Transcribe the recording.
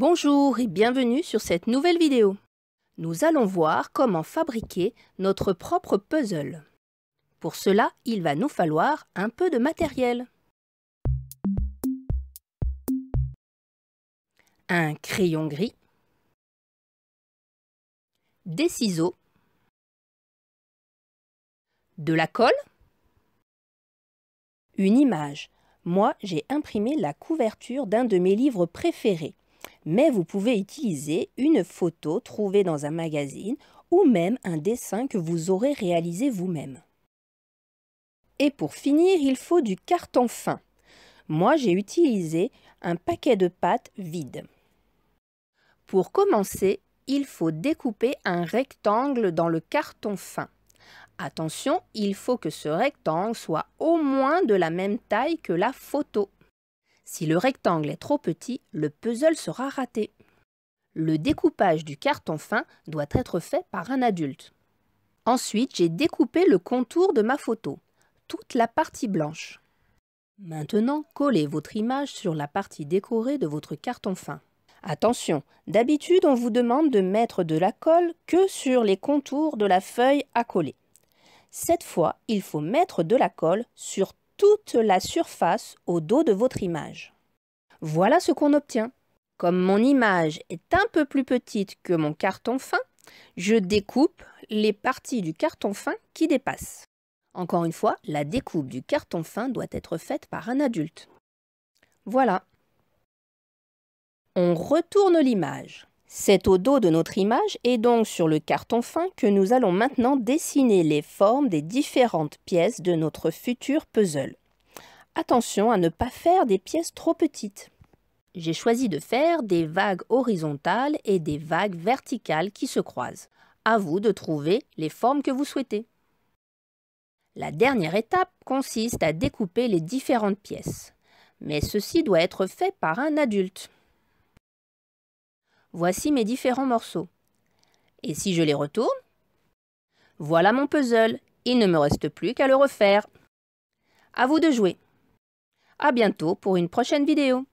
Bonjour et bienvenue sur cette nouvelle vidéo. Nous allons voir comment fabriquer notre propre puzzle. Pour cela, il va nous falloir un peu de matériel. Un crayon gris. Des ciseaux. De la colle. Une image. Moi, j'ai imprimé la couverture d'un de mes livres préférés mais vous pouvez utiliser une photo trouvée dans un magazine ou même un dessin que vous aurez réalisé vous-même. Et pour finir, il faut du carton fin. Moi, j'ai utilisé un paquet de pâtes vide. Pour commencer, il faut découper un rectangle dans le carton fin. Attention, il faut que ce rectangle soit au moins de la même taille que la photo. Si le rectangle est trop petit, le puzzle sera raté. Le découpage du carton fin doit être fait par un adulte. Ensuite, j'ai découpé le contour de ma photo, toute la partie blanche. Maintenant, collez votre image sur la partie décorée de votre carton fin. Attention, d'habitude on vous demande de mettre de la colle que sur les contours de la feuille à coller. Cette fois, il faut mettre de la colle sur toute la surface au dos de votre image. Voilà ce qu'on obtient. Comme mon image est un peu plus petite que mon carton fin, je découpe les parties du carton fin qui dépassent. Encore une fois, la découpe du carton fin doit être faite par un adulte. Voilà. On retourne l'image. C'est au dos de notre image et donc sur le carton fin que nous allons maintenant dessiner les formes des différentes pièces de notre futur puzzle. Attention à ne pas faire des pièces trop petites. J'ai choisi de faire des vagues horizontales et des vagues verticales qui se croisent. À vous de trouver les formes que vous souhaitez. La dernière étape consiste à découper les différentes pièces. Mais ceci doit être fait par un adulte. Voici mes différents morceaux. Et si je les retourne Voilà mon puzzle. Il ne me reste plus qu'à le refaire. À vous de jouer. À bientôt pour une prochaine vidéo.